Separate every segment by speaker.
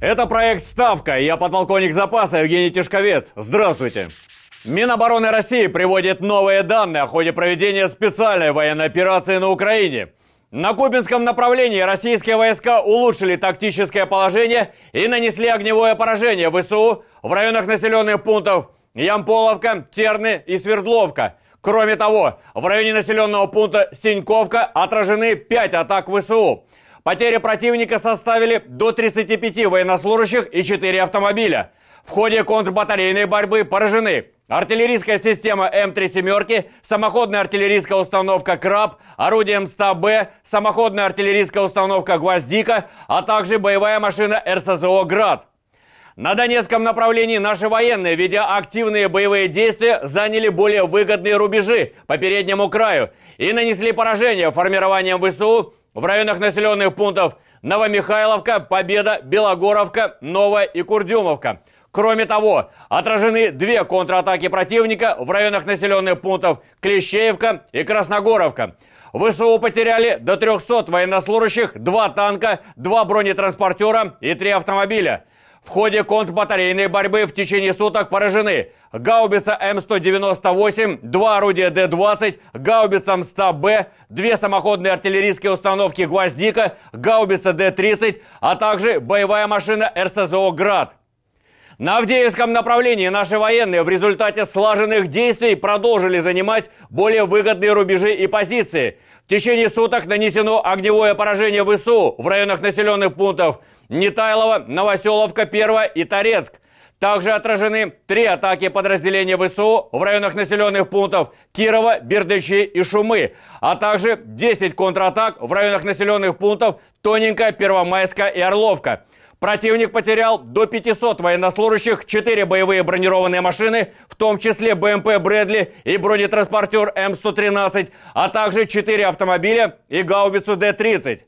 Speaker 1: Это проект «Ставка». Я подполковник запаса Евгений Тишковец. Здравствуйте. Минобороны России приводит новые данные о ходе проведения специальной военной операции на Украине. На Кубинском направлении российские войска улучшили тактическое положение и нанесли огневое поражение ВСУ в районах населенных пунктов Ямполовка, Терны и Свердловка. Кроме того, в районе населенного пункта Синьковка отражены 5 атак ВСУ. Потери противника составили до 35 военнослужащих и 4 автомобиля. В ходе контрбатарейной борьбы поражены артиллерийская система М3 «семерки», самоходная артиллерийская установка «Краб», орудие М100Б, самоходная артиллерийская установка «Гвоздика», а также боевая машина РСЗО «Град». На Донецком направлении наши военные, ведя активные боевые действия, заняли более выгодные рубежи по переднему краю и нанесли поражение формированием ВСУ в районах населенных пунктов Новомихайловка, Победа, Белогоровка, Новая и Курдюмовка. Кроме того, отражены две контратаки противника в районах населенных пунктов Клещеевка и Красногоровка. ВСУ потеряли до 300 военнослужащих, два танка, два бронетранспортера и три автомобиля – в ходе контрбатарейной борьбы в течение суток поражены гаубица М198, два орудия Д-20, гаубица М100Б, две самоходные артиллерийские установки «Гвоздика», гаубица Д-30, а также боевая машина РСЗО «Град». На Авдеевском направлении наши военные в результате слаженных действий продолжили занимать более выгодные рубежи и позиции. В течение суток нанесено огневое поражение ВСУ в районах населенных пунктов – Нетайлова, Новоселовка, Перво и Торецк. Также отражены три атаки подразделения ВСУ в районах населенных пунктов Кирова, Бердычи и Шумы, а также 10 контратак в районах населенных пунктов Тоненька, Первомайска и Орловка. Противник потерял до 500 военнослужащих, 4 боевые бронированные машины, в том числе БМП «Брэдли» и бронетранспортер М-113, а также 4 автомобиля и гаубицу Д-30.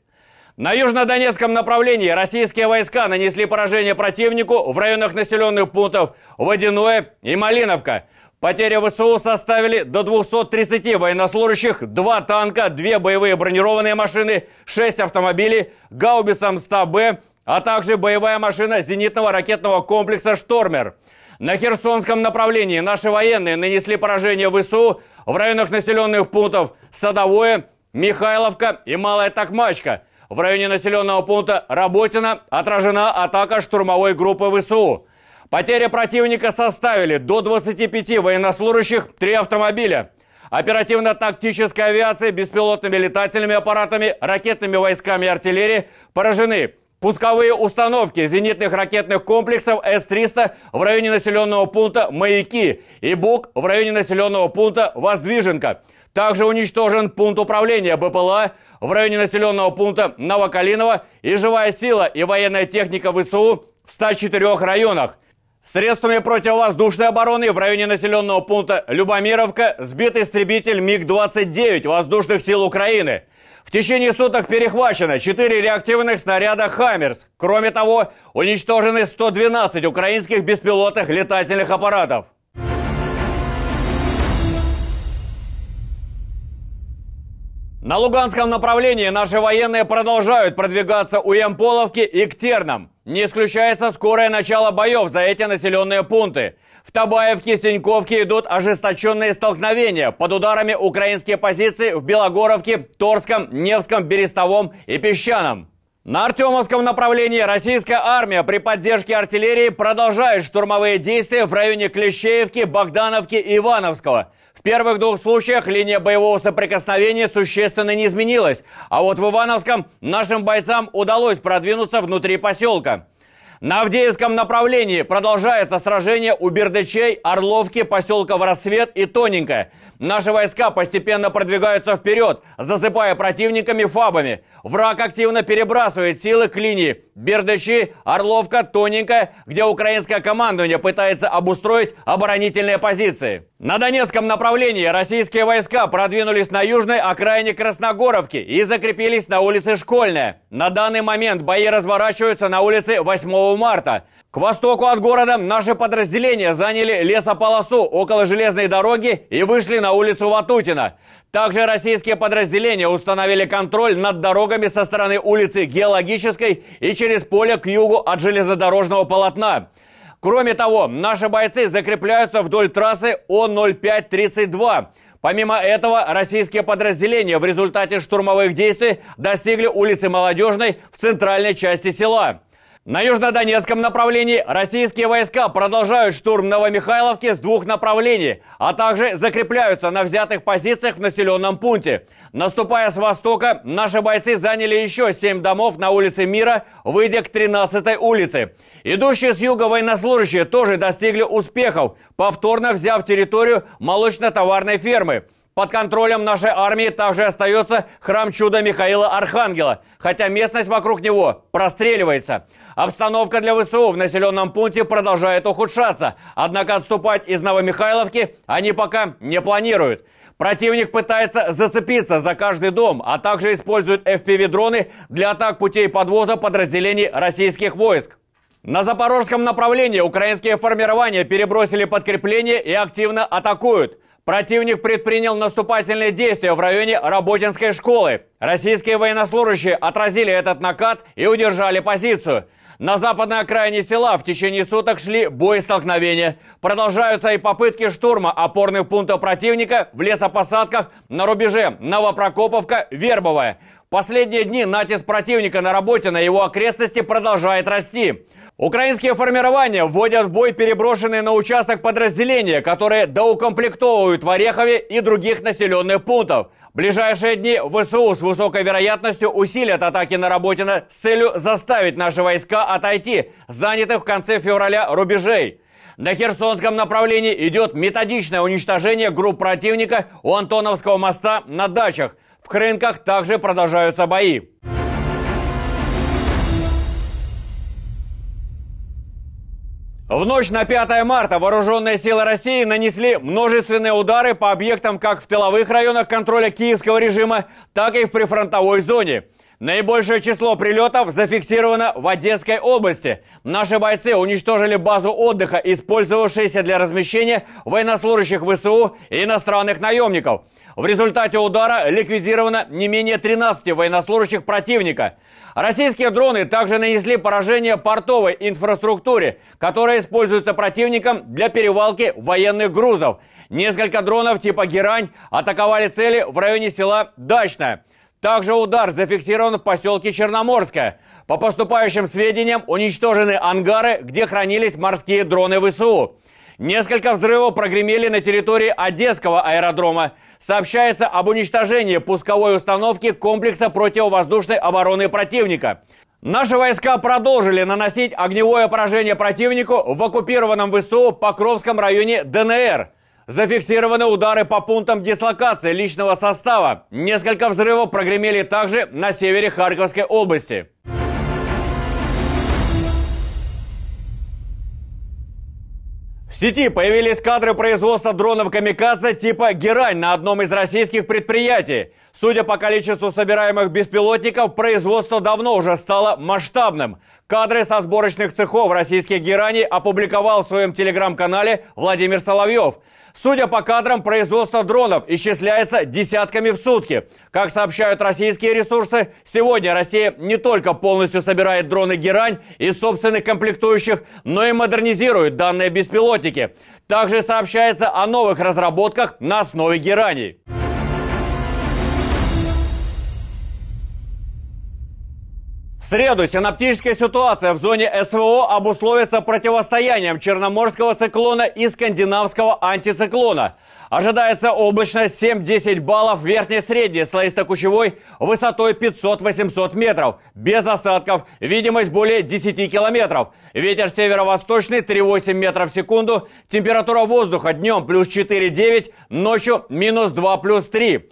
Speaker 1: На южнодонецком направлении российские войска нанесли поражение противнику в районах населенных пунктов Водяное и Малиновка. Потери ВСУ составили до 230 военнослужащих, 2 танка, 2 боевые бронированные машины, 6 автомобилей, гаубица Мста-Б, а также боевая машина зенитного ракетного комплекса «Штормер». На Херсонском направлении наши военные нанесли поражение ВСУ в районах населенных пунктов Садовое, Михайловка и Малая Токмачка – в районе населенного пункта Работина отражена атака штурмовой группы ВСУ. Потери противника составили до 25 военнослужащих, 3 автомобиля. оперативно тактической авиация беспилотными летательными аппаратами, ракетными войсками и артиллерии поражены. Пусковые установки зенитных ракетных комплексов С-300 в районе населенного пункта Маяки и БУК в районе населенного пункта Воздвиженка – также уничтожен пункт управления БПЛА в районе населенного пункта Новокалиново и живая сила и военная техника ВСУ в 104 районах. Средствами противовоздушной обороны в районе населенного пункта Любомировка сбит истребитель МиГ-29 воздушных сил Украины. В течение суток перехвачено 4 реактивных снаряда «Хаммерс». Кроме того, уничтожены 112 украинских беспилотных летательных аппаратов. На Луганском направлении наши военные продолжают продвигаться у Ямполовки и к Тернам. Не исключается скорое начало боев за эти населенные пункты. В Табаевке, Синьковке идут ожесточенные столкновения. Под ударами украинские позиции в Белогоровке, Торском, Невском, Берестовом и Песчаном. На Артемовском направлении российская армия при поддержке артиллерии продолжает штурмовые действия в районе Клещеевки, Богдановки и Ивановского. В первых двух случаях линия боевого соприкосновения существенно не изменилась, а вот в Ивановском нашим бойцам удалось продвинуться внутри поселка. На Авдеевском направлении продолжается сражение у Бердычей, Орловки, поселка Рассвет и Тоненькое. Наши войска постепенно продвигаются вперед, засыпая противниками фабами. Враг активно перебрасывает силы к линии Бердычи, Орловка, Тоненькое, где украинское командование пытается обустроить оборонительные позиции. На Донецком направлении российские войска продвинулись на южной окраине Красногоровки и закрепились на улице Школьная. На данный момент бои разворачиваются на улице 8 марта. К востоку от города наши подразделения заняли лесополосу около железной дороги и вышли на улицу Ватутина. Также российские подразделения установили контроль над дорогами со стороны улицы Геологической и через поле к югу от железнодорожного полотна. Кроме того, наши бойцы закрепляются вдоль трассы О-0532. Помимо этого, российские подразделения в результате штурмовых действий достигли улицы Молодежной в центральной части села. На южнодонецком направлении российские войска продолжают штурм Новомихайловки с двух направлений, а также закрепляются на взятых позициях в населенном пункте. Наступая с востока, наши бойцы заняли еще семь домов на улице Мира, выйдя к 13-й улице. Идущие с юга военнослужащие тоже достигли успехов, повторно взяв территорию молочно-товарной фермы. Под контролем нашей армии также остается храм чуда Михаила Архангела, хотя местность вокруг него простреливается. Обстановка для ВСУ в населенном пункте продолжает ухудшаться, однако отступать из Новомихайловки они пока не планируют. Противник пытается зацепиться за каждый дом, а также использует FPV-дроны для атак путей подвоза подразделений российских войск. На запорожском направлении украинские формирования перебросили подкрепление и активно атакуют. Противник предпринял наступательные действия в районе Работинской школы. Российские военнослужащие отразили этот накат и удержали позицию. На западной окраине села в течение суток шли бои столкновения. Продолжаются и попытки штурма опорных пунктов противника в лесопосадках на рубеже Новопрокоповка-Вербовая. Последние дни натиск противника на работе на его окрестности продолжает расти. Украинские формирования вводят в бой переброшенные на участок подразделения, которые доукомплектовывают в Орехове и других населенных пунктов. В ближайшие дни ВСУ с высокой вероятностью усилят атаки на Работино с целью заставить наши войска отойти, занятых в конце февраля рубежей. На Херсонском направлении идет методичное уничтожение групп противника у Антоновского моста на дачах. В Крынках также продолжаются бои. В ночь на 5 марта вооруженные силы России нанесли множественные удары по объектам как в тыловых районах контроля киевского режима, так и в прифронтовой зоне. Наибольшее число прилетов зафиксировано в Одесской области. Наши бойцы уничтожили базу отдыха, использовавшуюся для размещения военнослужащих ВСУ и иностранных наемников – в результате удара ликвидировано не менее 13 военнослужащих противника. Российские дроны также нанесли поражение портовой инфраструктуре, которая используется противником для перевалки военных грузов. Несколько дронов типа «Герань» атаковали цели в районе села Дачное. Также удар зафиксирован в поселке Черноморское. По поступающим сведениям, уничтожены ангары, где хранились морские дроны ВСУ. Несколько взрывов прогремели на территории Одесского аэродрома. Сообщается об уничтожении пусковой установки комплекса противовоздушной обороны противника. Наши войска продолжили наносить огневое поражение противнику в оккупированном ВСУ Покровском районе ДНР. Зафиксированы удары по пунктам дислокации личного состава. Несколько взрывов прогремели также на севере Харьковской области. сети появились кадры производства дронов «Камикадзе» типа «Герань» на одном из российских предприятий. Судя по количеству собираемых беспилотников, производство давно уже стало масштабным. Кадры со сборочных цехов российских герани опубликовал в своем телеграм-канале Владимир Соловьев. Судя по кадрам, производство дронов исчисляется десятками в сутки. Как сообщают российские ресурсы, сегодня Россия не только полностью собирает дроны «Герань» из собственных комплектующих, но и модернизирует данные беспилотники. Также сообщается о новых разработках на основе «Гераней». среду синаптическая ситуация в зоне СВО обусловится противостоянием черноморского циклона и скандинавского антициклона. Ожидается облачность 7-10 баллов верхней-средней слоисто-кучевой высотой 500-800 метров. Без осадков. Видимость более 10 километров. Ветер северо-восточный 3-8 метров в секунду. Температура воздуха днем плюс 9 ночью минус 2 плюс 3.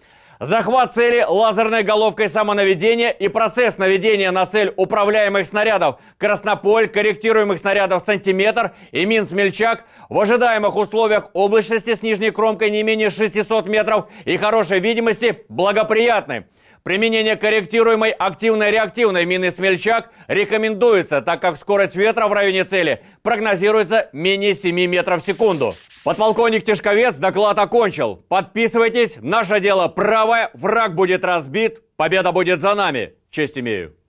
Speaker 1: Захват цели лазерной головкой самонаведения и процесс наведения на цель управляемых снарядов «Краснополь», корректируемых снарядов «Сантиметр» и Минсмельчак в ожидаемых условиях облачности с нижней кромкой не менее 600 метров и хорошей видимости благоприятны. Применение корректируемой активной-реактивной мины «Смельчак» рекомендуется, так как скорость ветра в районе цели прогнозируется менее 7 метров в секунду. Подполковник Тишковец доклад окончил. Подписывайтесь, наше дело правое, враг будет разбит, победа будет за нами. Честь имею.